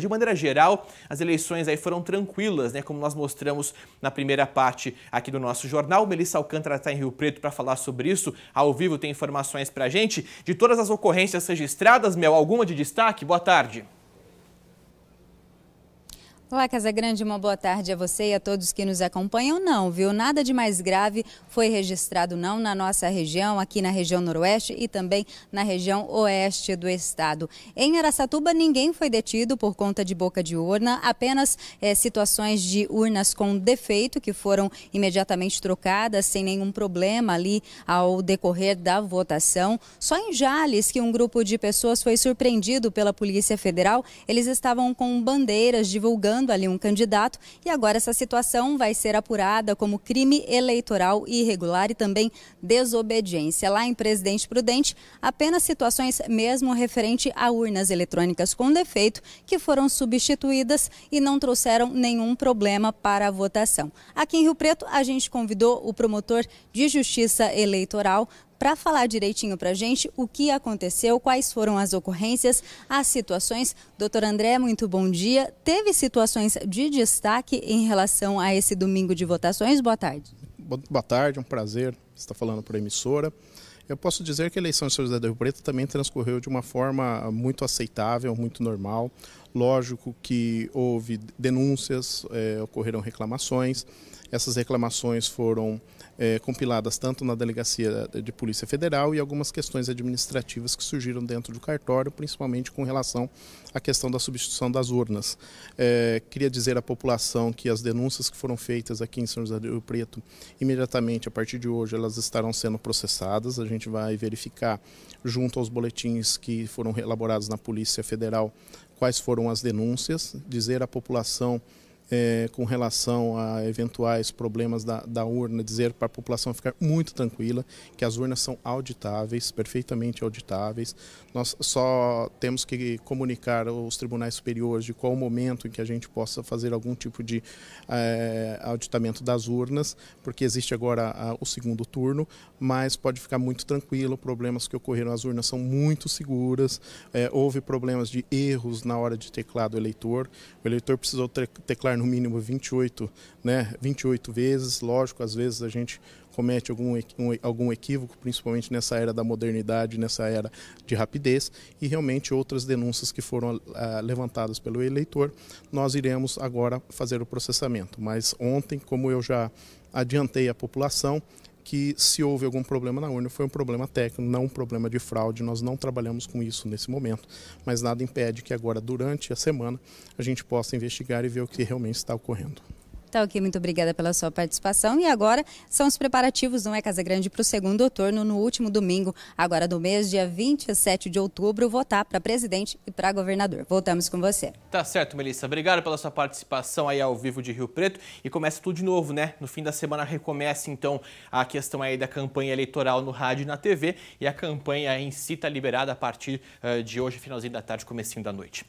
De maneira geral, as eleições aí foram tranquilas, né? Como nós mostramos na primeira parte aqui do nosso jornal. Melissa Alcântara está em Rio Preto para falar sobre isso. Ao vivo tem informações para a gente. De todas as ocorrências registradas, Mel, alguma de destaque? Boa tarde. Olá, Casa Grande, uma boa tarde a você e a todos que nos acompanham. Não, viu? Nada de mais grave foi registrado não na nossa região, aqui na região noroeste e também na região oeste do estado. Em Aracatuba, ninguém foi detido por conta de boca de urna, apenas é, situações de urnas com defeito que foram imediatamente trocadas sem nenhum problema ali ao decorrer da votação. Só em Jales que um grupo de pessoas foi surpreendido pela Polícia Federal. Eles estavam com bandeiras divulgando apoiando ali um candidato e agora essa situação vai ser apurada como crime eleitoral irregular e também desobediência. Lá em Presidente Prudente, apenas situações mesmo referente a urnas eletrônicas com defeito que foram substituídas e não trouxeram nenhum problema para a votação. Aqui em Rio Preto, a gente convidou o promotor de Justiça Eleitoral para falar direitinho para a gente o que aconteceu, quais foram as ocorrências, as situações. Doutor André, muito bom dia. Teve situações de destaque em relação a esse domingo de votações? Boa tarde. Boa tarde, é um prazer estar falando para a emissora. Eu posso dizer que a eleição de São José do Rio Preto também transcorreu de uma forma ah, muito aceitável, muito normal. Lógico que houve denúncias, é, ocorreram reclamações. Essas reclamações foram é, compiladas tanto na Delegacia de Polícia Federal e algumas questões administrativas que surgiram dentro do cartório, principalmente com relação à questão da substituição das urnas. É, queria dizer à população que as denúncias que foram feitas aqui em São José do Rio Preto, imediatamente a partir de hoje, elas estarão sendo processadas. A gente vai verificar, junto aos boletins que foram elaborados na Polícia Federal, quais foram as denúncias, dizer à população é, com relação a eventuais problemas da, da urna, dizer para a população ficar muito tranquila que as urnas são auditáveis, perfeitamente auditáveis. Nós só temos que comunicar aos tribunais superiores de qual momento em que a gente possa fazer algum tipo de é, auditamento das urnas, porque existe agora a, ah, o segundo turno, mas pode ficar muito tranquilo. Problemas que ocorreram nas urnas são muito seguras. É, houve problemas de erros na hora de teclado eleitor. O eleitor precisou teclar no mínimo 28, né, 28 vezes. Lógico, às vezes a gente comete algum, algum equívoco, principalmente nessa era da modernidade, nessa era de rapidez, e realmente outras denúncias que foram uh, levantadas pelo eleitor, nós iremos agora fazer o processamento. Mas ontem, como eu já adiantei à população, que se houve algum problema na urna foi um problema técnico, não um problema de fraude. Nós não trabalhamos com isso nesse momento, mas nada impede que agora, durante a semana, a gente possa investigar e ver o que realmente está ocorrendo. Então, aqui, muito obrigada pela sua participação. E agora são os preparativos, do é Casa Grande, para o segundo turno, no último domingo, agora do mês, dia 27 de outubro, votar para presidente e para governador. Voltamos com você. Tá certo, Melissa. Obrigado pela sua participação aí ao vivo de Rio Preto. E começa tudo de novo, né? No fim da semana recomeça, então, a questão aí da campanha eleitoral no rádio e na TV. E a campanha em si está liberada a partir uh, de hoje, finalzinho da tarde, comecinho da noite.